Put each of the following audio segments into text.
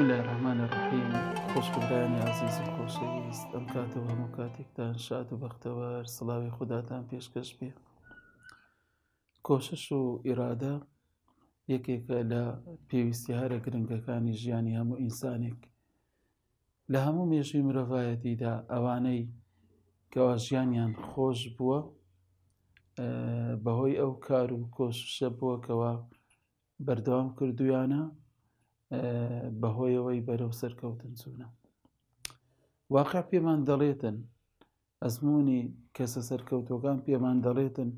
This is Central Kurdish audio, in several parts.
بسم لە ڕحمانە ڕحیم خۆشکردانی عزیزم خۆشەویست ئەم کاتەوە هەموو کاتێکتان شاد و بەختەوەر سڵاوی خودداتان پێشکەش بێ کۆشش و ئیرادە یەکێکە لە پێویستیهارە گرنگەکانی ژیانی هەموو ئینسانێک لە هەموو مێژوی مرۆڤایەتیدا ئەوانەی کەوا ژیانیان خۆش بووە بەهۆی ئەو کار و کۆششە بووەکەوە بەردەوام کردویانە بەهۆیەوەی بەرەو سەرکەوتن چوونە واقع پێمان دەڵێتن ئەزمموی کەسە سەرکەوتۆکان پێمان دەڵێتن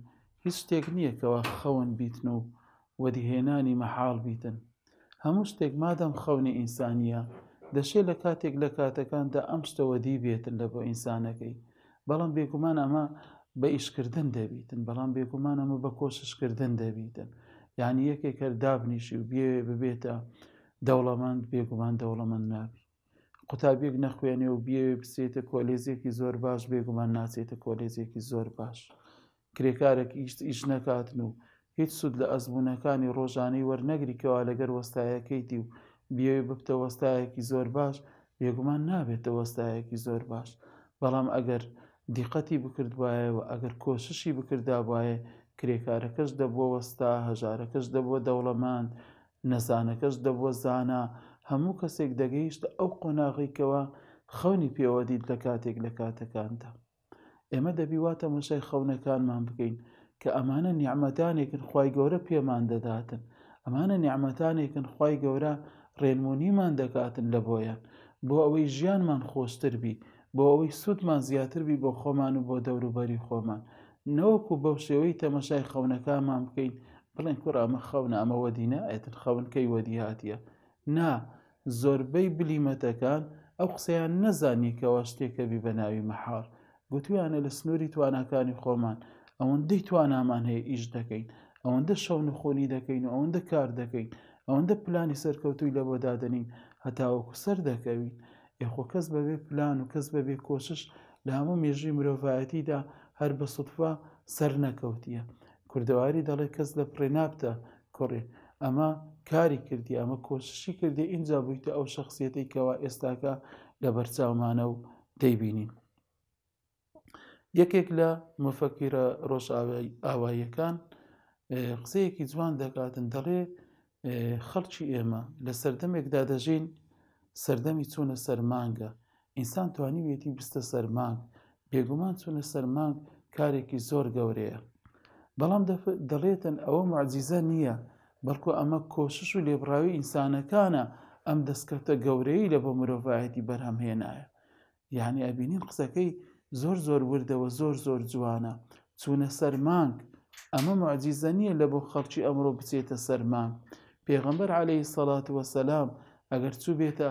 هیچ شتێک نییە کەەوە خەون بیتن و وەدیهێنانی مەحاڵ بیتن هەموو شتێک مادەم خەونی ئینسانیە دەشێ لە کاتێک لە کاتەکاندا ئەم شتەوە دی بێتن لە بۆ ئینسانەکەی بەڵام بێگومان ئەمە بە ئیشکردن دەبیتن بەڵام بێگومان ئەمە بە کۆششکردن دەبیتن یعنی یەکێک کەردابنیشی و بێ ببێتە دەوڵەمەند بێگومان دەوڵەمەند نابی قوتابێک نەخوێنێ و بیاوێ بسێتە کۆلێزێکی زۆر باش بێگومان ناچێتە کۆلێزێکی زۆر باش کرێکارێک ئیشت ئیش نەکاتن و هیچ سود لە ئەزبوونەکانی ڕۆژانەی وەرنەگریکەوە لەگەر وەستایەکەیتی و بیاوێ ببتە وەستایەکی زۆر باش بێگومان نابێتە وەستایەکی زۆر باش بەڵام ئەگەر دیقەتی بکرد وایە و ئەگەر کۆششی بکردا وایە کرێکارەکەش دەبووە وەستا هەژارەکەش دەبووە دەوڵەماند و نەزانەکەش دەبووە زانە هەموو کەسێک دەگەیشت ئەو قۆناغیکەوە خەونی پێوە دیت لە کاتێک لە کاتەکاندا ئێمە دەبیواتە مەشای خەونەکانمان بکەین کە ئەمانە نیعممەدانێکن خی گەورە پێمان دەداتن ئەمانە نیعممەدانێکن خی گەورە ڕێنمونیمان دەکاتن لە بۆیان بۆ ئەوەی ژیانمان خۆشتر بی بۆ ئەوەی سوودمان زیاتر بی بۆ خۆمان و بۆ دەوروبەری خۆمان نەوەکو بەو شێوەی تەمەشای خەونەکانمان بکەین بڵێن کوڕ ئەمە خەونە ئەمە وەدینە ئەتن خەون کەی وەدیهاتیە نا زۆربەی بلیمەتەکان ئەو قسەیان نەزانی کەەوە شتێکە بی بە ناوی مەحار گوتویانە لە سنووری توانەکانی خۆمان ئەوەندەی توانامان هەیە ئیش دەکەین ئەوەندە شەو نخۆنی دەکەین و ئەوەندە کار دەکەین ئەوەندە پلانی سەرکەوتوی لە بۆدادەنین هەتاوەکو سەر دەکەوین یخۆ کەس بەبێ پلان و کەس بەبێ کۆشش لە هەموو مێژی مرۆڤایەتیدا هەر بە سوتفا سەر نەکەوتیە. کوردەواری دەڵێ کەس لە پرێنابدە کوڕێ ئەمە کاری کردی ئەمە کۆششی کردی اینجا بوویتە ئەو شخصیەتی کەوا ئێستاکە لە بەرچاومانە و دەیبینین یەکێک لە مفەکیرە ڕۆژ ئاواییەکان قسەیەکی جوان دەکاتن دەڵێ خەڵکی ئێمە لە سەردەمێکدا دەژین سەردەمی چوونە سەرمانگە ئینسان توانیوێتی بستە سەرمانگ بێگومان چوونە سەرمانگ کارێکی زۆر گەورەیە بەڵام دەڵێتن ئەوە معجیزە نییە بەڵکو ئەمە کۆشش و لێبراوی ئینسانەکانە ئەم دەستکەوتە گەورەی لە بۆ مرۆڤایەتی بەرهەمهێنایە یعنی ئەبینین قسەکەی زۆر زۆر وردەوە زۆر زۆر جوانە چوونە سەرمانگ ئەمە معجیزە نییە لە بۆ خەڵکی ئەمڕۆ بچێتە سەرمان پێغەمبەر عليهەی سەڵات وەسەسلام ئەگەر چوو بێتە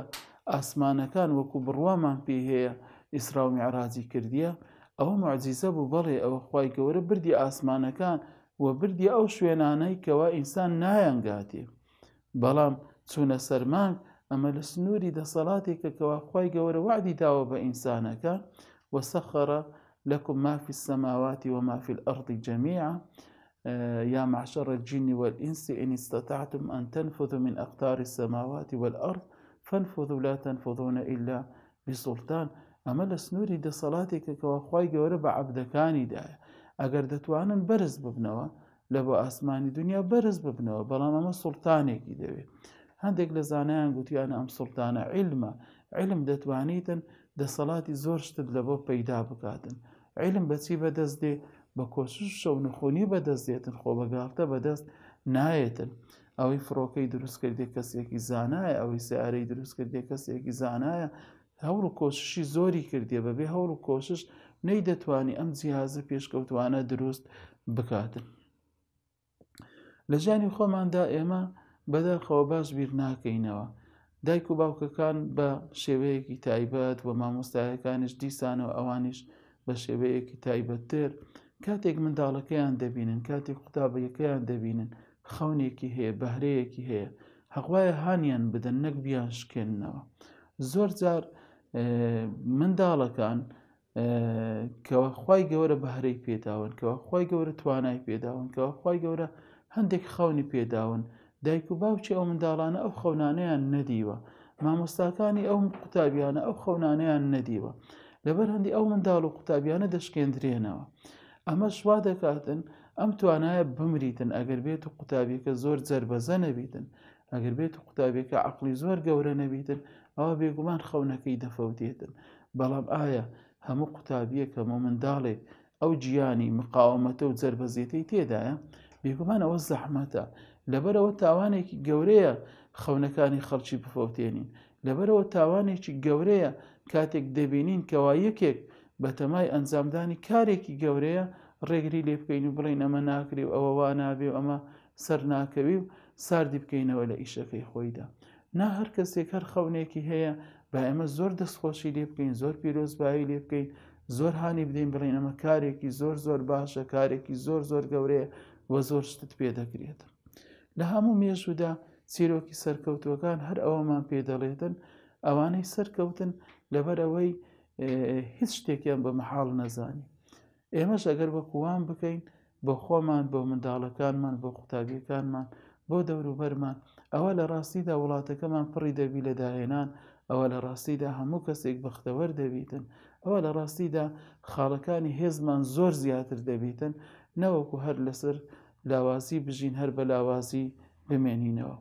ئاسمانەکان وەکو بڕوامان پێ هەیە ئیسرا و میعراجی کردیە ئەوە معجیزە بوو بەڵێ ئەوە خی گەورە بردی ئاسمانەکان و بردی نه شوێنانەی بلم چون سرمان عمل چوونە د ئەمە لە سنووری دەسەڵاتێکە گور خی داو به داوە بە وسخر لكم ما في السماوات وما في الارض جميعا آه، يا معشر الجن والإنس إن استطعتم أن تنفذوا من أقطار السماوات والأرض فانفذوا لا تنفذون إلا بسلطان ئەمە لە سنووری دەسەڵاتێکە کەەوە خی گەورە بە عبدەکانیدایە ئەگەر دەتوانن بەرز ببنەوە لە بۆ ئاسمانی دنیا بەرز ببنەوە بەڵام ئەمە سوڵتانێکی دەوێت هەندێک لە زانایان گوتیانە ئەم سوڵتانە عیلمە علم دەتوانیتن دەسەڵاتی زۆر شتت لە بۆ پەیدا بکاتن علم بەچی بەدەست دێ بە کۆشش شەونخۆنی بەدەستێتن خۆ بەگاڵتە بەدەست نایەتن ئەوەی فڕۆکەی دروست کردێ کەسێکی زانایە ئەوەی سیارەی دروست کردێ کەسێکی زانایە هەور و کۆششی زۆری کردێ بەبێ هەور و کۆشش نەی دەتوانی ئەم جیازە پێشکەوتوانە دروست بکاتن لە ژانی خۆماندا ئێمە بەداخەوە باش بیر ناکەینەوە دایک و باوکەکان بە شێوەیەکی تایبەت و مامۆستایەکانش دیسانەوە ئەوانیش بە شێوەیەکی تایبەتتر کاتێک منداڵەکەیان دەبینن کاتێک قوتابەکەیان دەبینن خەونێکی هەیە بەهرەیەکی هەیە هەقوایە هاانیان بدەن نەک بیان شکێننەوە زۆر جار منداڵەکان کەەوە خی گەورە بەهرەی پێداون کەەوە خی گەورە توانای پێداون کەەوە خی گەورە هەندێک خەونی پێداون دایک و باوچی ئەو منداڵانە ئەو خەونانەیان نەدیوە مامۆستاکانی ئەو قوتابیانە ئەو خەونانەیان نەدیوە لەبەر هەندی ئەو منداڵ و قوتابیانە دەشکێندرێنەوە ئەمە شوا دەکاتن ئەم توانایە بمریتن ئەگەر بێت و قوتابیەکە زۆر جربەزە نەبیتن ئەگەر بێت و قوتابێکە عقلی زۆر گەورە نەبیتن ئەوە بێگومان خەونەکەی دەفەوتێتن بەڵام ئایا هەموو قوتابیە کە مۆ منداڵێ ئەو گیانی مقاومەتە و جربەزیەتەی تێدایە بێگومان ئەوە زەحمەتە لەبەرەوە تاوانێکی گەورەیە خەونەکانی خەڵکی بفەوتێنین لەبەرەوە تاوانێکی گەورەیە کاتێک دەبینین کەوا یەکێک بەتەمای ئەنجامدانی کارێکی گەورەیە ڕێگری لێ بکەین و بڵین ئەمە ناکری و ئەوە وا نابێ و ئەمە سەر ناکەوی و ساردی بکەینەوە لە ئیشەکەی خۆیدا نا هەر کەسێک هەر خەونێکی هەیە با ئێمە زۆر دەستخۆشی لێ بکەین زۆر پیرۆزبایی لێ بکەین زۆر هاانی بدەین بڵین ئەمە کارێکی زۆر زۆر باشە کارێکی زۆر زۆر گەورەیە وە زۆر شتت پێ دەکرێتە لە هەموو مێژودا چیرۆکی سەرکەوتوەکان هەر ئەوەمان پێدەڵێتن ئەوانەی سەرکەوتن لەبەر ئەوەی هیچ شتێکیان بە مەحاڵ نەزانی ئێمەش ئەگەر وەکووان بکەین بە خۆمان بۆ منداڵەکانمان بۆ قوتابیەکانمان بۆ دەوروبەرمان ئەوە لە ڕاستیدا وڵاتەکەمان پڕی دەبی لە داهێنان ئەوە لە ڕاستیدا هەموو کەسێک بەختەوەەر دەبیتن ئەوە لە ڕاستیدا خاڵەکانی هێزمان زۆر زیاتر دەبیتن نەوەکو هەر لەسەر لاوازی بژین هەر بە لاوازی بمێنینەوە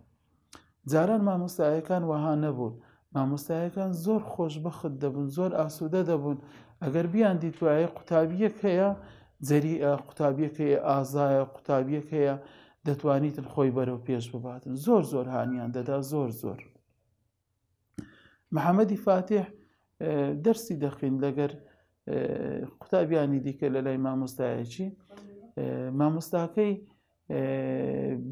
جاران مامۆستایەکان وەها نەبوون مامۆستایەکان زۆر خۆشببخت دەبوون زۆر ئاسوودە دەبوون ئەگەر بیان دیتوایە قوتابیەک هەیە جەری قوتابیەکەی ئازایە قوتابیەک هەیە دەتوانیتن خۆی بەرەو پێش بباتن زۆر زۆر هاانیان دەدا زۆر زۆر محەممەدی فاتح دەرسی دەخین لەگەر قوتابیانی دیکە لە لای مامۆستایەکی مامۆستاکەی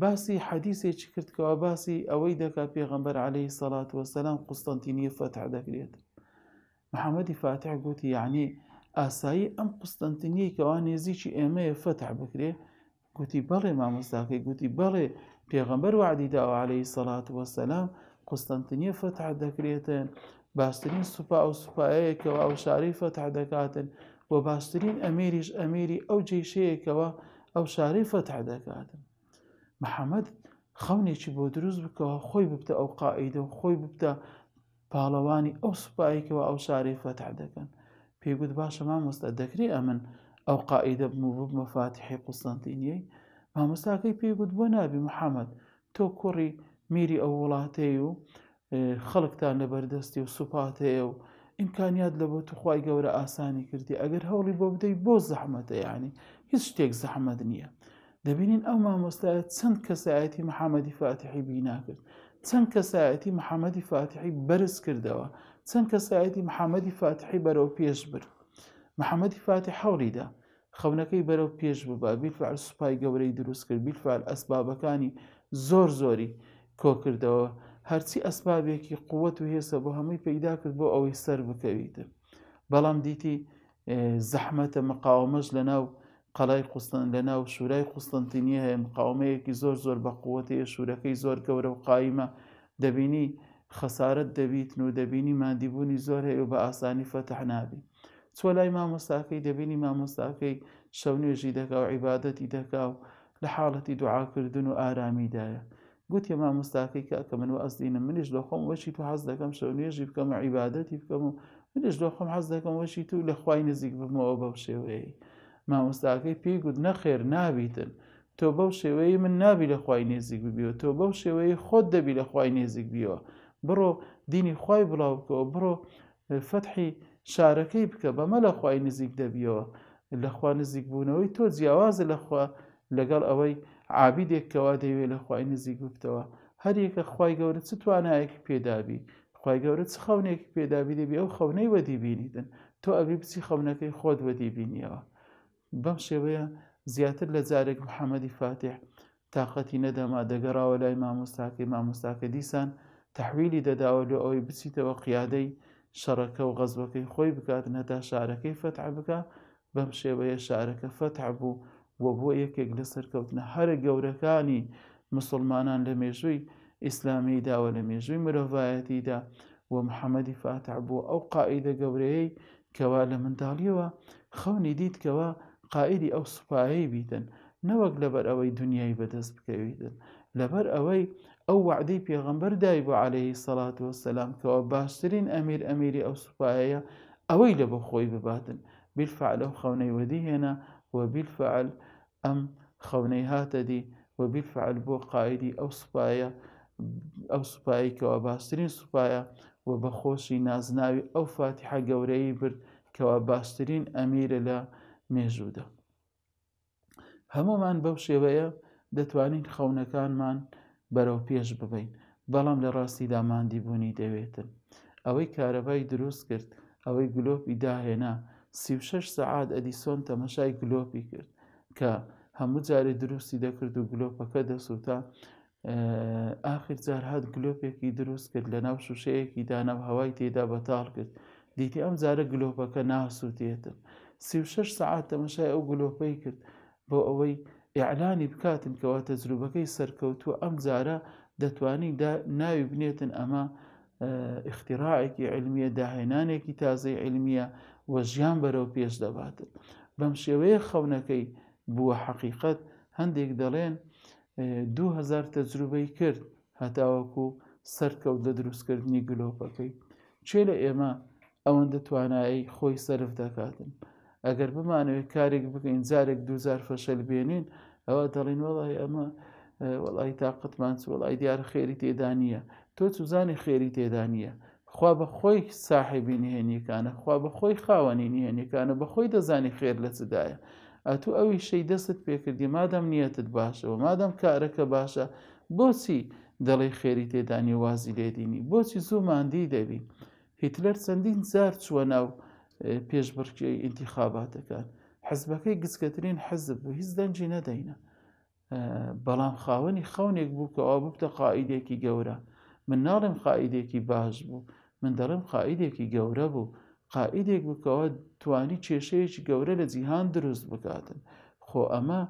باسی حەدیسێکی کردکەوە باسی ئەوەی دەکا پێغەمبەر عليهەی سەڵات وەسەلام قوستنتینیە فەتح دەکرێت محەممەدی فاتح گوتی یعنی ئاسایی ئەم قوستنتنیەکەوان نێزیی ئێمەیە فەتح بکرێت گوتی بەڵێ مامۆستاکەی گوتی بەڵێ پێغەمبەر وعدیدا و عليهەی سەڵات وەسەلام قوستنتنیە فتح دەکرێتن باشترین سوپا ئەو سوپایەکەوە ئەو شاری فتح دەکاتن و باشترین ئەمێریش ئەمێری ئەو جێشەیەکەوە ئەو شاری فتح دەکاتن محەممەد خەونێکی بۆ دروست بکەوە خۆی ببتە ئەو قائیدە و خۆی ببتە پاڵەوانی ئەو سوپایکەوە ئەو شاری فتح دەکەن پێگوت باشە مامۆستا دەکری ئەمن ئەو قائیدە بموو مەفاتحی قوستانتینیەی مامۆستاکەی پێگوت بۆ نابی محەممەد تۆ کوڕی میری ئەو وڵاتەیە و خەڵکتان لە بەردەستی و سوپاتەیە و ئیمکانیات لە بۆ توخوای گەورە ئاسانی کردی ئەگەر هەوڵی بۆ بدەی بۆ زەحمەتە یعنی هیچ شتێک زەحمەد نییە دەبینین ئەو مامۆستایە چەند کەسایەتی محەممەدی فاتحی بیناکرد چەند کەسایەتی محەممەدی فاتحی بەرز کردەوە چەند کەسایەتی محەممەدی فاتحی بەرەو پێش برد محەممەدی فاتح هەوریدا خەونەکەی بەرەو پێش ببا بیلفعل سوپای گەورەی دروست کرد بیلفعل ئەسبابەکانی زۆر زۆری کۆکردەوە هەرچی ئەسبابێکی قووەت و هێسە بۆ هەمووی پەیدا کرد بۆ ئەوەی سەر بکەویتە بەڵام دیتی زەحمەتە مقاومەش لە ناو قەڵای قوستن لە ناو شورای قوستنتینی هەیە مقاومەیەکی زۆر زۆر بە قووەتەیە شوورەکەی زۆر گەورە و قایمە دەبینی خەسارت دەبیتن و دەبینی مادیبوونی زۆر هەیە و بە ئاسانی فەتەح نابی چوە لای مامۆستاکەی دەبینی مامۆستاکەی شەو نوێژی دەکا و عیباەتی دەکا و لە حاڵەتی دوعاکردن و ئارامیدایە گوتیە مامۆستاکەی کاکە من و ئەزدینە منیش لە خۆم وەشی تو حەز دەکەم شەو نوێژی بکەم و عیباەتی بکەم و منیش لە خۆم حەز دەکەم وەشی تو لە خوای نزیک بمەوە بەو شێوەیە مامۆستاکەی پێی گوت نەخێر نابیتن. تۆ بەو شێوەیە من نابی لە خی نێزیک ببیەوە تۆ بەو شێوەیە خۆت دەبی لە خی نێزیک بیەوە بڕۆ دینی خی بڵاو بکەوە بڕۆ فتحی شارەکەی بکە بەمە لەخوای نزیک دەبیەوە لەخوا نزیک بوونەوەی تۆ جیاوازە لەخوا لەگەڵ ئەوەی عابیدێکەوە دەیوێت لەخوای نزیک بتەوە هەریەکە خی گەورە چ توانایەکی پێدابی خی گەورە چ خەونێکی پێدابی دەبی ئەو خەونەی وەدی بینیدن تۆ ئەبی بچی خەونەکەی خۆت وەدی بینیەوە بەم شێوەیە زیاتر لە جارێک محەممەدی فاتح تااقەتی نەدەما دەگەڕاوە لای مامۆستاکەی مامۆستاکە دیسان تحویلی دەداوە لە ئەوەی بچیتەوە قیادەی شەڕەکە و غەزبەکەی خۆی بکات نەدا شارەکەی فەتع بکە بەم شێوەیە شارەکە فەتع بوو و بۆ یەکێک لە سەرکەوتنە هەر گەورەکانی مسلمانان لە مێژووی ئیسلامی داوە لە مێژووی مرۆڤایەتیدا و محەممەدی فاتع بوو ئەو قائیدە گەورەیەی کەوا لە منداڵیەوە خەونی دیتکەوە قائیدی ئەو سوپایی بیتن نەوەک لەبەر ئەوەی دنیای بەدەست بکەویتن لەبەر ئەوەی ئەو وعدی پێغەمبەر دای بۆ عليهەی سەڵات وسلام کەەوە باشترین ئەمیر ئەمیری ئەو سوپایە ئەوەی لە بە خۆی بباتن بیلفعل ئەو خەونەی وەدی هێنا وە بیلفعل ئەم خەونەی هاتەدی وە بیلفعل بۆ قاعدی ئەو سوپایە ئەو سوپایی کەەوە باشترین سوپایە وە بەخۆشی نازناوی ئەو فاتیحە گەورەی برد کەەوە باشترین ئەمیرە لە مێژوودا هەمومان بەو شێوەیە دەتوانین خەونەکانمان بەرەو پێش ببین بەڵام لە ڕاستی داماندی بوونی دەوێتن ئەوەی کارەبای دروست کرد ئەوەی گلۆپی داهێنا 36 سعات ئەدیسۆن تەمەشای گلۆپی کرد کە هەموو جارێ دروستی دەکرد و گلۆپەکە دەسووتا ئاخر جار هات گلۆپێکی دروست کرد لە ناو شوشەیەکی دانەب هەوای تێدا بەتاڵ کرد دیتی ئەم جارە گلۆپەکە ناسووتێتن 36 سعات تەمەشای ئەو گلۆپەی کرد بۆ ئەوەی ئیعلانی بکاتن کەەوە تەجروبەکەی سەرکەوتووە ئەم جارە دەتوانین ناوی بنێتن ئەمە اختراعێکی علمیە داهێنانێکی تازەی علمیە وە ژیان بەرەو پێش دەباتن بەم شێوەیە خەونەکەی بووە حەقیقت هەندێک دەڵێن 2000 تەجروبەی کرد هەتاوەکو سەرکەوت لە دروستکردنی گلۆپەکەی چێ لە ئێمە ئەوەندە توانایی خۆی سرف دەکاتن. ئەگەر بمانەوێت کارێک بکەین جارێک دوزار فەشەل بێنین ئەوە دەڵین وڵی ئەمە وڵی تااقتمان وڵی دیار خێری تێدا نیە تۆ چوزانی خێری تێدا نیە خوا بە خۆی ساحبی نهێنیەکانە خوا بە خۆی خاوەنی نهێنیەکانە بە خۆی دەزانی خێر لە چدایە ئەتو ئەوی شەی دەستت پێکردی مادەم نیەتت باشەوە مادەم کارەکە باشە بۆچی دەڵی خێری تێدانی وازی لێدینی بۆچی زوو مادی دەبی هیتلەر چەندین زار چوە ناو پێشبڕکی ئینتیخاباتەکان حەزبەکەی گچکەترین حەزب و هیچ دەنجی نەدەینە بەڵام خاوەنی خەونێک بوو کە ئەو بتە قائیدێکی گەورە من ناڵم قائیدێکی باش بوو من دەڵم قائیدێکی گەورە بوو قائیدێک بکەوە توانی کێشەیەکی گەورە لە جیهان دروست بکاتن خۆ ئەمە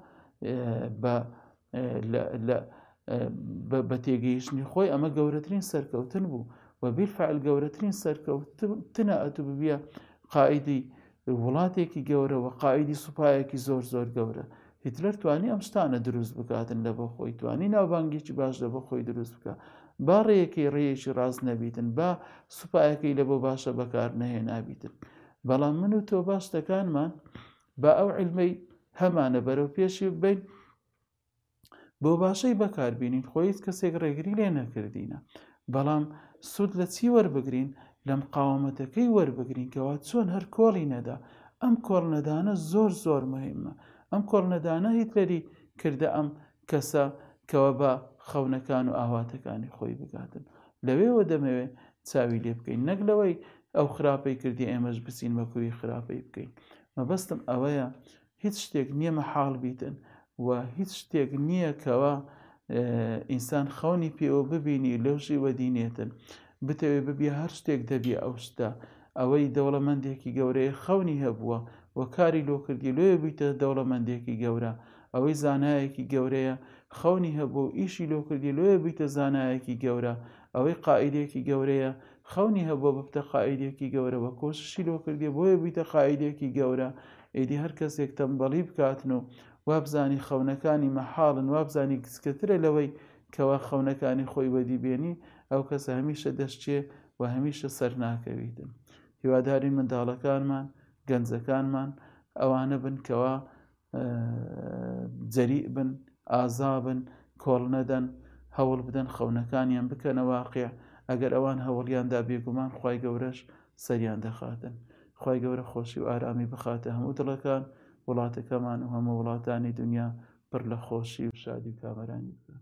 بە تێگەیشتنی خۆی ئەمە گەورەترین سەرکەوتن بوو و بیرفعل گەورەترین سەرکەوتنە ئەتو ببیە قائدی وڵاتێکی گەورەوە قائدی سوپایەکی زۆر زۆر گەورە هیتلەر توانی ئەم شتانە دروست بکاتن لە بە خۆی توانی ناوبانگێکی باش لە بە خۆی دروست بکە با ڕێیەکی ڕێیەکی ڕاست نەبیتن با سوپایەکەی لە بۆ باشە بەکار نەهێ نابیتن بەڵام من و تۆ باشتەکانمان با ئەو علمەی هەمانە بەرەو پێشی بین بۆ باشەی بەکاربیین خۆیت کەسێک ڕێگری لێ نەکردینە بەڵام سوود لە چی وەربگرین؟ لە مقاومەتەکەی وەربگرین کەەوە چۆن هەر کۆڵی نەدا ئەم کۆڵنەدانە زۆر زۆر مهمە ئەم کۆڵنەدانە هیتلەری کردە ئەم کەسە کەوە بە خەونەکان و ئاواتەکانی خۆی بگاتن لەوێەوە دەمەوێت چاوی لێ بکەین نەک لەوەی ئەو خراپەی کردی ئێمەش بچین بەکوی خراپەی بکەین مەبەستم ئەوەیە هیچ شتێک نییە مەحاڵ بیتن و هیچ شتێک نییە کەەوە ئینسان خەونی پێوە ببینی لەوشی وەدینێتن بتەوێت ببی هەر شتێک دەبی ئەوشدا ئەوەی دەوڵەمەندێکی گەورەیە خەونی هەبووە وە کاری لۆکردی لێ بیتە دەوڵەمەندێکی گەورە ئەوەی زانایەکی گەورەیە خەونی هەبوو ئیشی لۆکردی لێ بیتە زانایەکی گەورە ئەوەی قائیدێکی گەورەیە خەونی هەبووە ببتە قائیدێکی گەورەوە کۆششی لۆکردی بۆیە بیتە قائیدێکی گەورە ئیدی هەر کەسێک تەمبەڵی بکاتن و وابزانی خەونەکانی مەحاڵن وابزانی کچکەترە لەوەی کەوا خەونەکانی خۆی وەدیبێنی ئەو کەسە هەمیشە دەشتێ و هەمیشە سەر ناکەویتن هیواداری منداڵەکانمان گەنجەکانمان ئەوانە بن کەوا جەری بن ئازابن کۆڵ نەدەن هەوڵ بدەن خەونەکانیان بکەنە واقع ئەگەر ئەوان هەوڵیاندا بێگومان خی گەورەش سەریان دەخاتن خی گەورە خۆشی و ئارامی بخاتە هەموو دڵەکان وڵاتەکەمان و هەموو وڵاتانی دنیا پر لە خۆشی و شادی و کامەرانی بکە